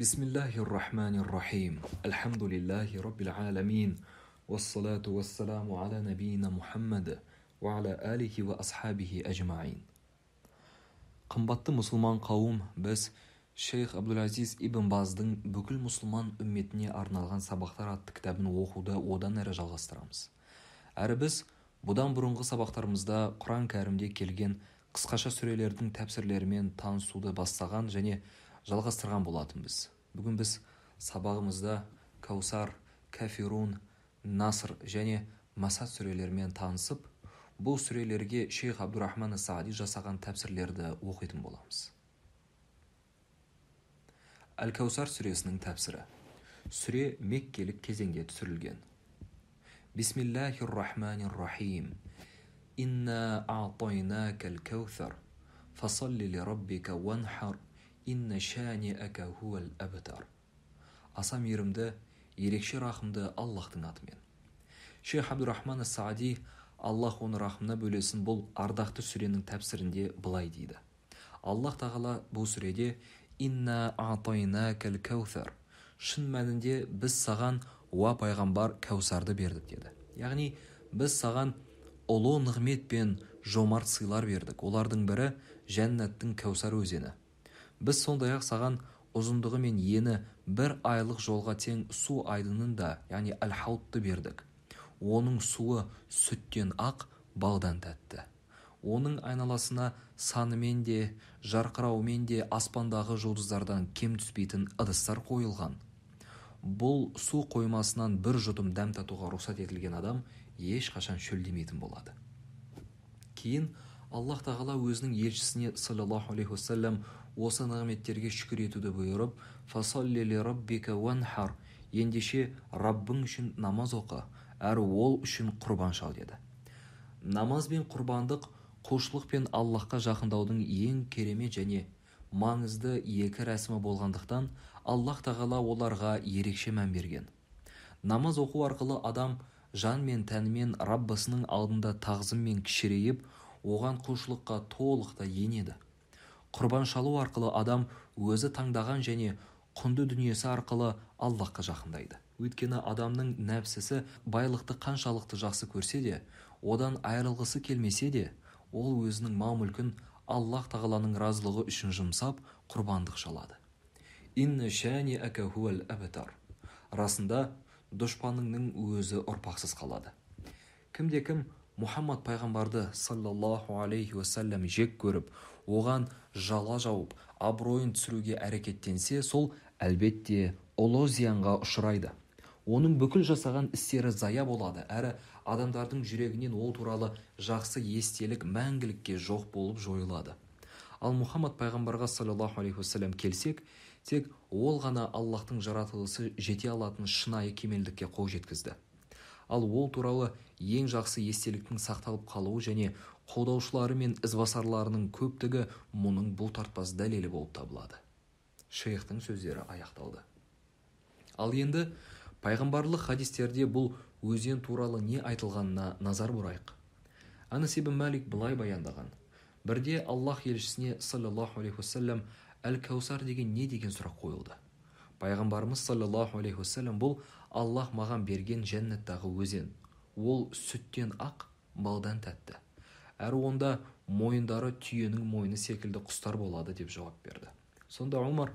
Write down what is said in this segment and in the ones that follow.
بسم الله الرحمن الرحيم الحمد لله رب العالمين والصلاة والسلام على نبينا қымбатты мұсылман қауым біз шейх абдулазиз ибн баздың бүкіл мұсылман үмметіне арналған сабақтар атты кітабын оқуды одан әрі жалғастырамыз әрі біз бұдан бұрынғы сабақтарымызда құран кәрімде келген қысқаша сүрелердің тәпсірлерімен танысуды бастаған және жалғастырған болатынбыз бүгін біз сабағымызда каусар кафирун наср және масад сүрелерімен танысып бұл сүрелерге шейх абдурахман Саади жасаған тәпсірлерді оқитын боламыз әл каусар сүресінің тәпсірі сүре меккелік кезеңде түсірілген Бисмиллахи рахманир рахим инна атайнакал каусар фасалли лираббика ванхар инна шәниәкә хуәл әбітар» аса мейірімді ерекше рақымды аллаһтың атымен шейх абдурахман саади аллах оны рахымына бөлесін бұл ардақты сүренің тәпсірінде былай дейді аллах тағала бұл сүреде инна атайнакәл кәусар шын мәнінде біз саған уа пайғамбар кәусарды бердік деді яғни біз саған ұлы нығмет пен жомарт сыйлар бердік олардың бірі жәннаттың кәусар өзені біз сондай-ақ саған ұзындығы мен ені бір айлық жолға тең су айдынын да яғни әл хаутты бердік оның суы сүттен ақ балдан тәтті оның айналасына санымен де жарқырауымен де аспандағы жұлдыздардан кем түспейтін ыдыстар қойылған бұл су қоймасынан бір жұтым дәм татуға рұқсат етілген адам ешқашан шөлдемейтін болады кейін аллах тағала өзінің елшісіне саллаллаху алейхи осы нығметтерге шүкір етуді бұйырып ли раббика ендеше раббың үшін намаз оқы әр ол үшін құрбан шал деді намаз бен құрбандық құлшылық пен аллахқа жақындаудың ең керемет және маңызды екі рәсімі болғандықтан аллах тағала оларға ерекше мән берген намаз оқу арқылы адам жан мен тәнімен раббысының алдында тағзыммен кішірейіп оған құлшылыққа толықтай енеді құрбан шалу арқылы адам өзі таңдаған және құнды дүниесі арқылы аллаһқа жақындайды өйткені адамның нәпсісі байлықты қаншалықты жақсы көрсе де одан айырылғысы келмесе де ол өзінің мал мүлкін аллах тағаланың разылығы үшін жұмсап құрбандық шалады расында дұшпаныңның өзі ұрпақсыз қалады кімде кім мұхаммад пайғамбарды саллаллаху алейхи уассалам жек көріп оған жала жауып абыройын түсіруге әрекеттенсе сол әлбетте ұлы зиянға ұшырайды оның бүкіл жасаған істері зая болады әрі адамдардың жүрегінен ол туралы жақсы естелік мәңгілікке жоқ болып жойылады ал мұхаммад пайғамбарға саллаллаху алейхи уассалам келсек тек ол ғана аллаһтың жаратылысы жете алатын шынайы кемелдікке қол жеткізді ал ол туралы ең жақсы естеліктің сақталып қалуы және қолдаушылары мен ізбасарларының көптігі мұның бұл бұлтартпас дәлелі болып табылады шейхтың сөздері аяқталды ал енді пайғамбарлық хадистерде бұл өзен туралы не айтылғанына назар бұрайық әнас ибн мәлик былай баяндаған бірде аллах елшісіне саллаллаху алейхи уассалам әл кәусар деген не деген сұрақ қойылды пайғамбарымыз саллаллаху алейхи уассалам бұл аллах маған берген жәннаттағы өзен ол сүттен ақ балдан тәтті әрі онда мойындары түйенің мойны секілді құстар болады деп жауап берді сонда омар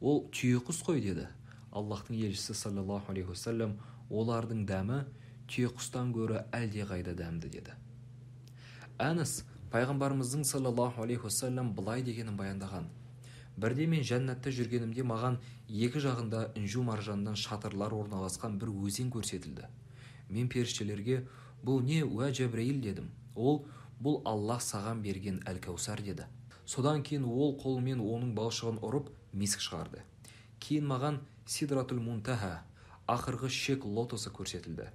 ол түйе құс қой деді аллаһтың елшісі саллаллаху алейхи уассалам олардың дәмі түйе құстан гөрі әлдеқайда дәмді деді әніс пайғамбарымыздың саллаллаху алейхи уассалам былай дегенін баяндаған бірде мен жәннатта жүргенімде маған екі жағында інжу маржаннан шатырлар орналасқан бір өзен көрсетілді мен періштелерге бұл не уә жәбірейіл дедім ол бұл аллах саған берген әл кәусар деді содан кейін ол қолымен оның балшығын ұрып миск шығарды кейін маған сидратул мунтаха ақырғы шек лотосы көрсетілді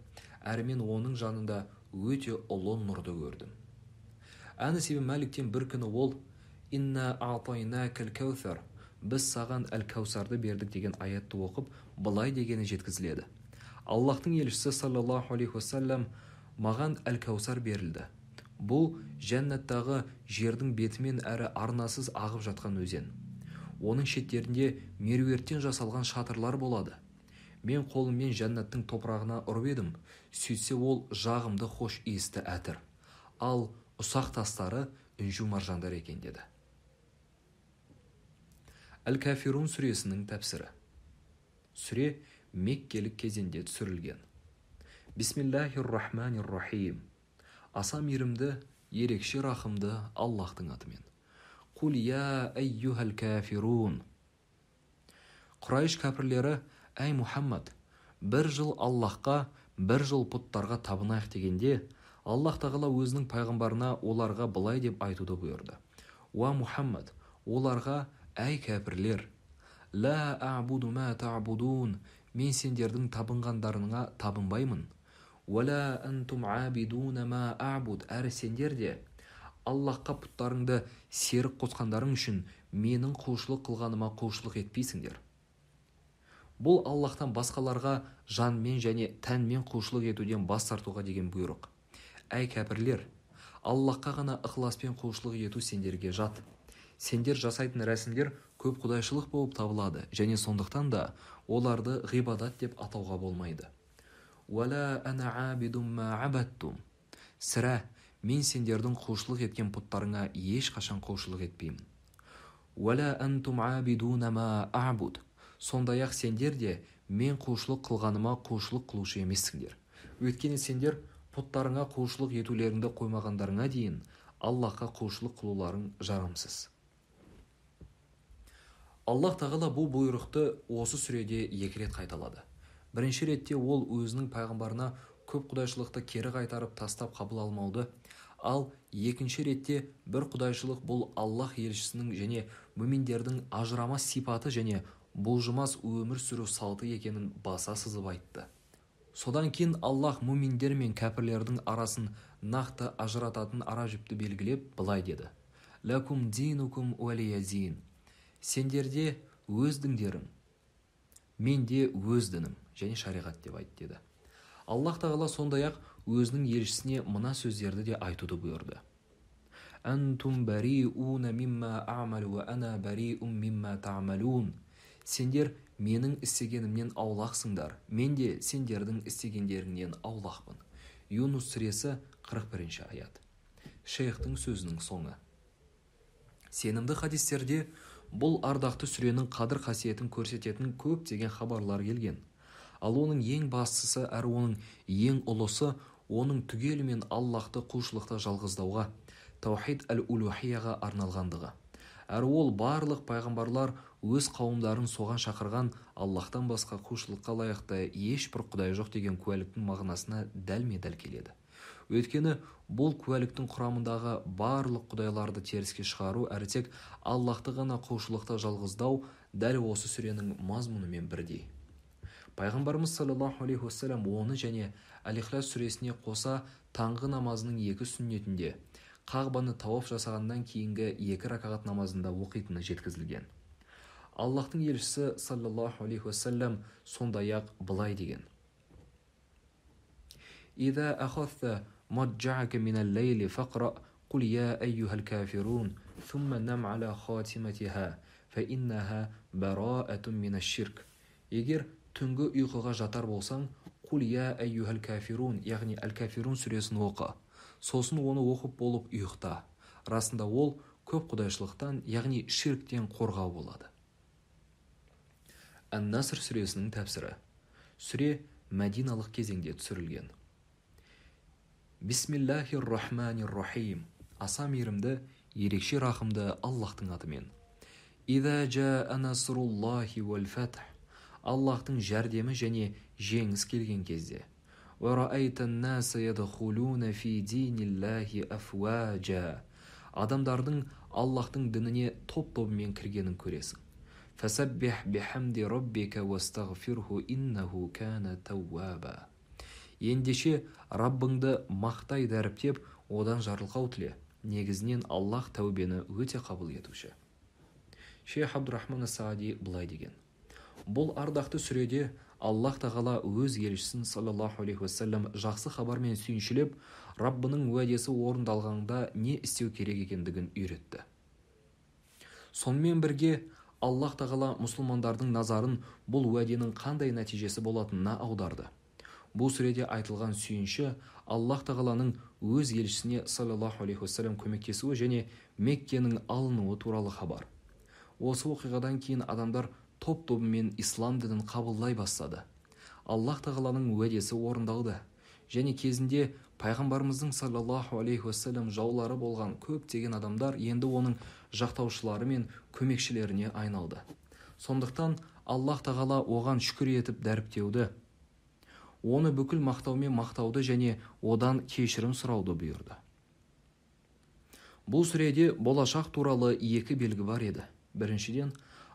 әрі мен оның жанында өте ұлы нұрды көрдім Әні ибн мәліктен бір күні ол инна атайна кәусар біз саған әл кәусарды бердік деген аятты оқып былай дегені жеткізіледі аллаһтың елшісі саллаллаху алейхи уассалям маған әл кәусар берілді бұл жәннаттағы жердің бетімен әрі арнасыз ағып жатқан өзен оның шеттерінде меруерттен жасалған шатырлар болады мен қолыммен жәннаттың топырағына ұрып едім сөйтсе ол жағымды хош иісті әтір ал ұсақ тастары інжу маржандар екен деді әл кафирун сүресінің тәпсірі сүре меккелік кезеңде түсірілген бисмиллахи рахманир рахим аса мейірімді ерекше рахымды аллаһтың атымен құл я әйюхәл кәфирун құрайш кәпірлері әй мұхаммад бір жыл аллаһқа бір жыл пұттарға табынайық дегенде аллаһ тағала өзінің пайғамбарына оларға былай деп айтуды бұйырды уа мұхаммад оларға әй кәпірлер лә әбуду мә тәбудун мен сендердің табынғандарыңа табынбаймын әрі сендер де аллаһқа пұттарыңды серік қосқандарың үшін менің құлшылық қылғаныма құлшылық етпейсіңдер бұл аллахтан басқаларға жанмен және тәнмен құлшылық етуден бас тартуға деген бұйрық әй кәпірлер аллахқа ғана ықыласпен құлшылық ету сендерге жат сендер жасайтын рәсімдер көп құдайшылық болып табылады және сондықтан да оларды ғибадат деп атауға болмайды сірә мен сендердің құлшылық еткен пұттарыңа ешқашан құлшылық етпеймін ولا عابدون сондай ақ сендер де мен құлшылық қылғаныма құлшылық қылушы емессіңдер өйткені сендер пұттарыңа құлшылық етулеріңді қоймағандарыңа дейін аллаһқа құлшылық қылуларың жарамсыз аллах тағала бұл бұйрықты осы сүреде екі рет қайталады бірінші ретте ол өзінің пайғамбарына көп құдайшылықты кері қайтарып тастап қабыл алмауды ал екінші ретте бір құдайшылық бұл Аллах елшісінің және мүминдердің ажырамас сипаты және бұлжымас өмір сүру салты екенін баса сызып айтты содан кейін аллаһ мүминдер мен кәпірлердің арасын нақты ажырататын ара жіпті белгілеп былай деді ләкум динукум уәлиязин сендерде өз діндерің менде өз дінім және шариғат деп айт деді Аллах тағала сондай ақ өзінің елшісіне мына сөздерді де айтуды бұйырды сендер менің істегенімнен аулақсыңдар мен де сендердің істегендеріңнен аулақпын юнус сүресі 41 аят шейхтің сөзінің соңы сенімді хадистерде бұл ардақты сүренің қадір қасиетін көрсететін көптеген хабарлар келген ал оның ең бастысы әрі оның ең ұлысы оның түгелімен аллаһты құлшылықта жалғыздауға таухид әл улухияға арналғандығы әрі ол барлық пайғамбарлар өз қауымдарын соған шақырған аллаһтан басқа құлшылыққа лайықты ешбір құдай жоқ деген куәліктің мағынасына дәлме дәл келеді өйткені бұл куәліктің құрамындағы барлық құдайларды теріске шығару әрі тек аллаһты ғана құлшылықта жалғыздау дәл осы сүренің мазмұнымен бірдей пайғамбарымыз саллаллаху алейхи уассалам оны және әл сүресіне қоса таңғы намазының екі сүннетінде қағбаны тауап жасағаннан кейінгі екі ракағат намазында оқитыны жеткізілген аллаһтың елшісі саллаллаху алейхи уассалам сондай ақ былай деген егер түнгі ұйқыға жатар болсаң құл я әйюхәл кафирун яғни әл кәфирун сүресін оқы сосын оны оқып болып ұйықта расында ол көп құдайшылықтан яғни ширктен қорғау болады ән наср сүресінің тәпсірі сүре мәдиналық кезеңде түсірілген бисмиллахи рахманир рахим аса мейірімді ерекше рахымды аллахтың атымен аллаһтың жәрдемі және жеңіс келген кезде адамдардың аллаһтың дініне топ тобымен кіргенін көресің ендеше раббыңды мақтай дәріптеп одан жарылқау тіле негізінен аллаһ тәубені өте қабыл етуші шейх абдурахман саади былай деген бұл ардақты сүреде аллах тағала өз елшісін саллаллаху алейхи уассалам жақсы хабармен сүйіншілеп раббының уәдесі орындалғанда не істеу керек екендігін үйретті сонымен бірге аллах тағала мұсылмандардың назарын бұл уәденің қандай нәтижесі болатынына аударды бұл сүреде айтылған сүйінші аллах тағаланың өз елшісіне саллаллаху алейхи уассалам көмектесуі және меккенің алынуы туралы хабар осы оқиғадан кейін адамдар топ тобымен ислам дінін қабылдай бастады аллах тағаланың уәдесі орындалды және кезінде пайғамбарымыздың саллаллаху алейхи уассалам жаулары болған көптеген адамдар енді оның жақтаушылары мен көмекшілеріне айналды сондықтан аллах тағала оған шүкір етіп дәріптеуді оны бүкіл мақтаумен мақтауды және одан кешірім сұрауды бұйырды бұл сүреде болашақ туралы екі белгі бар еді біріншіден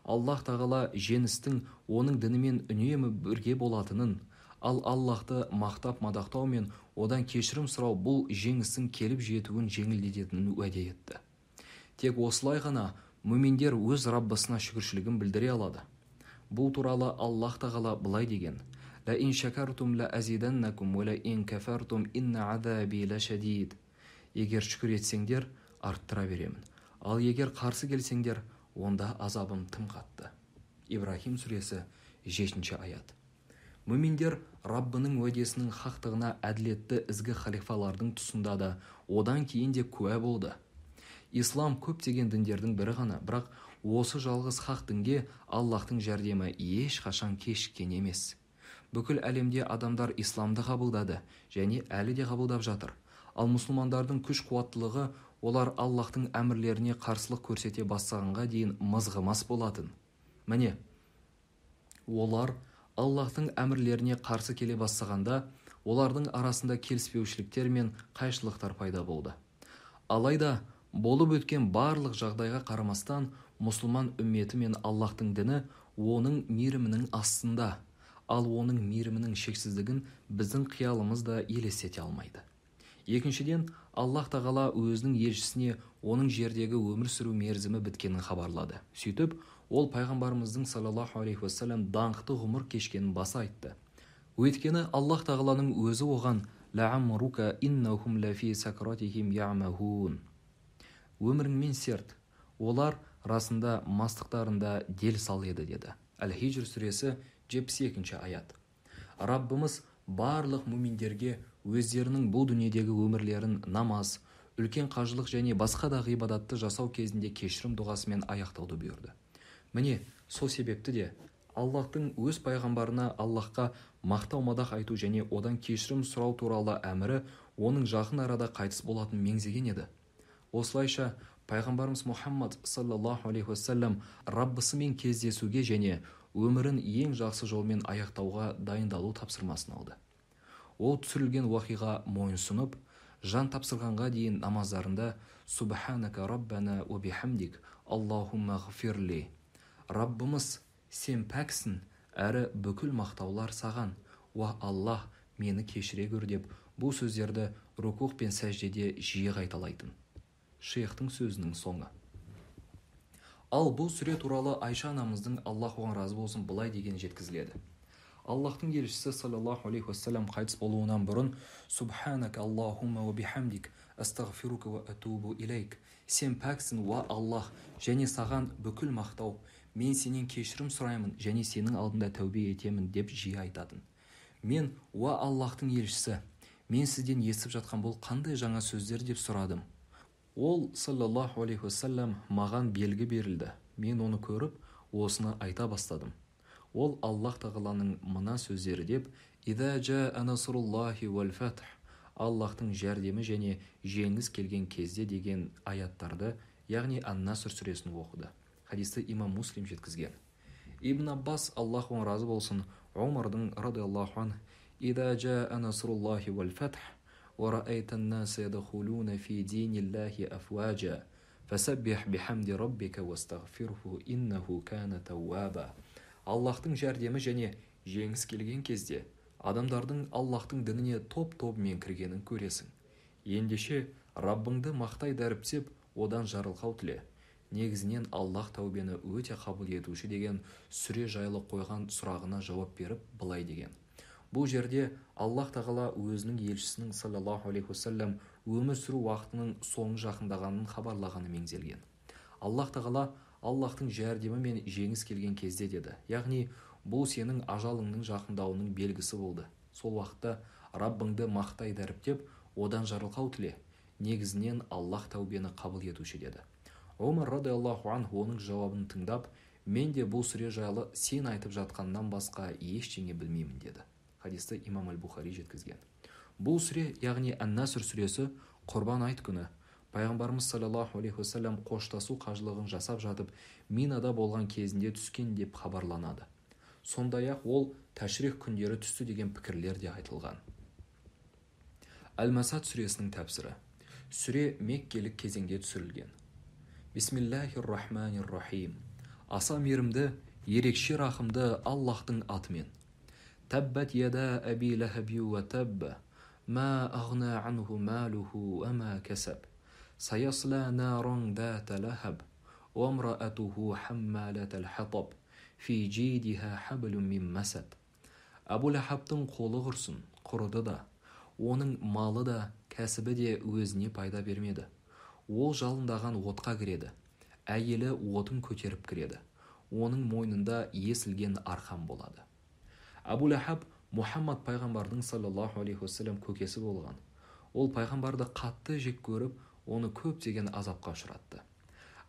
Аллах тағала жеңістің оның дінімен үнемі бірге болатынын ал Аллахты мақтап мадақтау мен одан кешірім сұрау бұл жеңістің келіп жетуін жеңілдететінін уәде етті тек осылай ғана мүминдер өз раббысына шүкіршілігін білдіре алады бұл туралы Аллах тағала былай деген Егер шүкір етсеңдер, арттыра беремін. Ал егер қарсы келсеңдер, онда азабым тым қатты ибраһим сүресі жетінші аят мүминдер раббының уәдесінің хақтығына әділетті ізгі халифалардың тұсында да одан кейін де куә болды ислам көптеген діндердің бірі ғана бірақ осы жалғыз хақ дінге аллаһтың жәрдемі ешқашан кешіккен емес бүкіл әлемде адамдар исламды қабылдады және әлі де қабылдап жатыр ал мұсылмандардың күш қуаттылығы олар аллаһтың әмірлеріне қарсылық көрсете бастағанға дейін мызғымас болатын міне олар аллаһтың әмірлеріне қарсы келе бастағанда олардың арасында келіспеушіліктер мен қайшылықтар пайда болды алайда болып өткен барлық жағдайға қарамастан мұсылман үмметі мен аллаһтың діні оның мейірімінің астында ал оның мейірімінің шексіздігін біздің қиялымыз да елестете алмайды екіншіден Аллах тағала өзінің елшісіне оның жердегі өмір сүру мерзімі біткенін хабарлады сөйтіп ол пайғамбарымыздың саллаллаху алейхи уассалам даңқты ғұмыр кешкенін баса айтты өйткені Аллах тағаланың өзі оған өміріңмен серт олар расында мастықтарында дел сал еді деді әл хижр сүресі жетпіс екінші аят раббымыз барлық мүминдерге өздерінің бұл дүниедегі өмірлерін намаз үлкен қажылық және басқа да ғибадатты жасау кезінде кешірім дұғасымен аяқтауды бұйырды міне сол себепті де аллаһтың өз пайғамбарына аллаһқа мақтау мадақ айту және одан кешірім сұрау туралы әмірі оның жақын арада қайтыс болатынын меңзеген еді осылайша пайғамбарымыз мұхаммад саллаллаху алейхи уассалам раббысымен кездесуге және өмірін ең жақсы жолмен аяқтауға дайындалу тапсырмасын алды ол түсірілген уақиға мойынсұнып жан тапсырғанға дейін намаздарында субханака раббана бихамдик аллахумма ғфирли раббымыз сен пәксің әрі бүкіл мақтаулар саған уа аллах мені кешіре көр деп бұл сөздерді рукух пен сәждеде жиі қайталайтын шейхтың сөзінің соңы ал бұл сүре туралы айша анамыздың аллах оған разы болсын былай деген жеткізіледі Аллахтың елшісі саллаллаху алейхи уассалам қайтыс болуынан бұрын субханак аллахумма уа бихамдик астағфирука уа атубу илейк сен пәксің уа аллах және саған бүкіл мақтау мен сенен кешірім сұраймын және сенің алдында тәубе етемін деп жиі айтатын мен уа аллаһтың елшісі мен сізден естіп жатқан бұл қандай жаңа сөздер деп сұрадым ол саллаллаху алейхи уассалам маған белгі берілді мен оны көріп осыны айта бастадым ол аллах тағаланың мына сөздері деп аллахтың жәрдемі және жеңіс келген кезде деген аяттарды яғни ан насыр сүресін оқыды хадисті имам муслим жеткізген ибн аббас аллах оған разы болсын омардың радиаллаху ан ида жа анасруллахи уәл фатх ва раайта ан-нас фи диниллахи афваджа Аллахтың жәрдемі және жеңіс келген кезде адамдардың аллаһтың дініне топ тобымен кіргенін көресің ендеше раббыңды мақтай дәріптеп одан жарылқау тіле негізінен Аллах тәубені өте қабыл етуші деген сүре жайлы қойған сұрағына жауап беріп былай деген бұл жерде Аллах тағала өзінің елшісінің саллаллаху алейхи уассалям өмір сүру уақытының соңы жақындағанын хабарлағаны меңзелген аллаһ тағала аллаһтың жәрдемі мен жеңіс келген кезде деді яғни бұл сенің ажалыңның жақындауының белгісі болды сол уақытта раббыңды мақтай дәріптеп одан жарылқау тіле негізінен аллах тәубені қабыл етуші деді омар радиаллаху ан оның жауабын тыңдап мен де бұл сүре жайлы сен айтып жатқаннан басқа ештеңе білмеймін деді хадисті имам әл бухари жеткізген бұл сүре яғни ән сүресі құрбан айт күні пайғамбарымыз саллаллаху алейхи уассалам қоштасу қажылығын жасап жатып минада болған кезінде түскен деп хабарланады сондай ақ ол тәшрих күндері түсті деген пікірлер де айтылған әл масад сүресінің тәпсірі сүре меккелік кезеңде түсірілген бисмиллахи рахманир рахим аса мейірімді ерекше рахымды аллаһтың атымен тәббәт яда мә ағна әмә سيصلى نار ذات لهب وامرأته حمالة الحطب في جيدها حبل من مسد қолы құрсын құрыды да оның малы да кәсібі де өзіне пайда бермеді ол жалындаған отқа кіреді әйелі отын көтеріп кіреді оның мойнында есілген арқан болады әбу ләхаб мұхаммад пайғамбардың саллаллаху алейхи уассалам көкесі болған ол пайғамбарды қатты жек көріп оны көптеген азапқа ұшыратты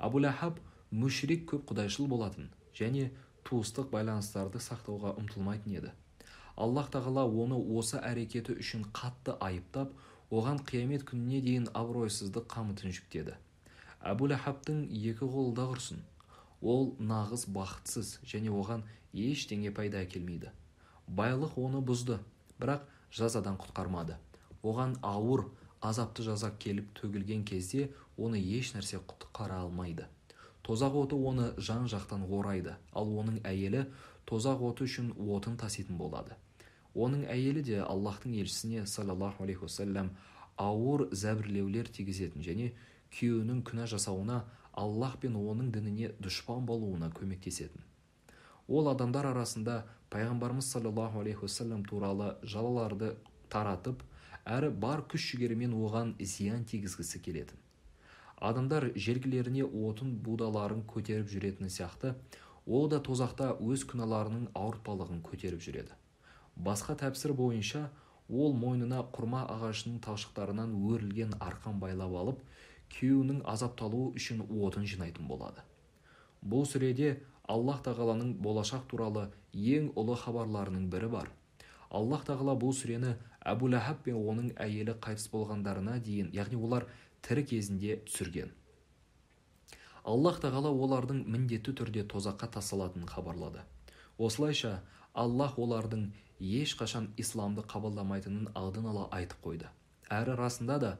әбу ләхаб мүшрик көп құдайшыл болатын және туыстық байланыстарды сақтауға ұмтылмайтын еді аллах тағала оны осы әрекеті үшін қатты айыптап оған қиямет күніне дейін абыройсыздық қамытын жүктеді әбу ләхабтың екі қолы да құрсын ол нағыз бақытсыз және оған ештеңе пайда әкелмейді байлық оны бұзды бірақ жазадан құтқармады оған ауыр азапты жаза келіп төгілген кезде оны еш нәрсе құтқара алмайды тозақ оты оны жан жақтан орайды ал оның әйелі тозақ оты үшін отын таситын болады оның әйелі де аллаһтың елшісіне саллаллаху алейхи уассалям ауыр зәбірлеулер тигізетін және күйеуінің күнә жасауына аллаһ пен оның дініне дұшпан болуына көмектесетін ол адамдар арасында пайғамбарымыз саллаллаху алейхи уассалам туралы жалаларды таратып әрі бар күш жігерімен оған зиян тигізгісі келетін адамдар жергілеріне отын будаларын көтеріп жүретіні сияқты ол да тозақта өз күнәларының ауыртпалығын көтеріп жүреді басқа тәпсір бойынша ол мойнына құрма ағашының талшықтарынан өрілген арқан байлап алып күйеуінің азапталуы үшін отын жинайтын болады бұл сүреде аллах тағаланың болашақ туралы ең ұлы хабарларының бірі бар аллах тағала бұл сүрені әбу ләхаб пен оның әйелі қайтыс болғандарына дейін яғни олар тірі кезінде түсірген аллах тағала олардың міндетті түрде тозаққа тасталатынын хабарлады осылайша аллах олардың ешқашан исламды қабылдамайтынын алдын ала айтып қойды әрі расында да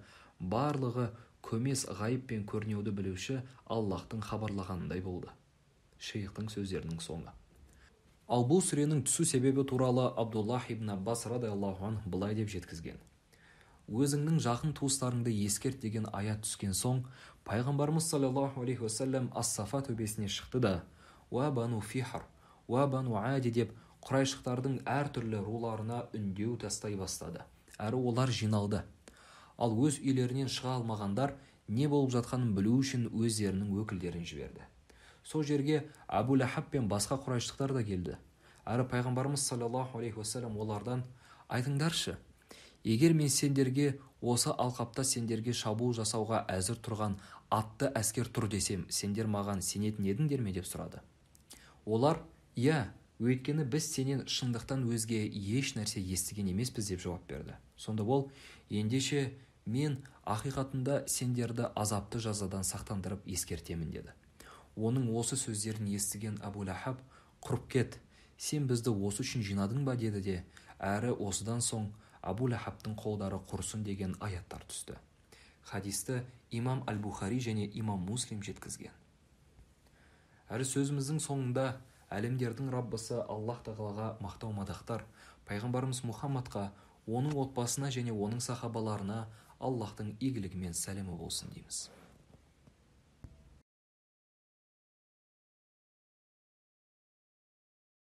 барлығы көмес ғайып пен көрнеуді білуші аллахтың хабарлағанындай болды шейхтың сөздерінің соңы ал бұл сүренің түсу себебі туралы абдуллах ибн аббас радиаллаху анх былай деп жеткізген өзіңнің жақын туыстарыңды ескерт деген аят түскен соң пайғамбарымыз саллаллаху алейхи ас ассафа төбесіне шықты да «Уа бану фихр уа бану әди деп құрайшықтардың әртүрлі руларына үндеу тастай бастады әрі олар жиналды ал өз үйлерінен шыға алмағандар не болып жатқанын білу үшін өздерінің өкілдерін жіберді сол жерге әбу ләхаб пен басқа құрайыштықтар да келді әрі пайғамбарымыз саллаллаху алейхи уассалам олардан айтыңдаршы егер мен сендерге осы алқапта сендерге шабуыл жасауға әзір тұрған атты әскер тұр десем сендер маған сенетін едіңдер ме деп сұрады олар иә өйткені біз сенен шындықтан өзге еш нәрсе естіген емеспіз деп жауап берді сонда ол ендеше мен ақиқатында сендерді азапты жазадан сақтандырып ескертемін деді оның осы сөздерін естіген әбу ләһаб құрып кет сен бізді осы үшін жинадың ба деді де әрі осыдан соң әбу ләһабтың қолдары құрсын деген аяттар түсті хадисті имам әл бухари және имам муслим жеткізген әрі сөзіміздің соңында әлемдердің раббысы аллах тағалаға мақтау мадақтар пайғамбарымыз мұхаммадқа оның отбасына және оның сахабаларына аллахтың игілігі мен сәлемі болсын дейміз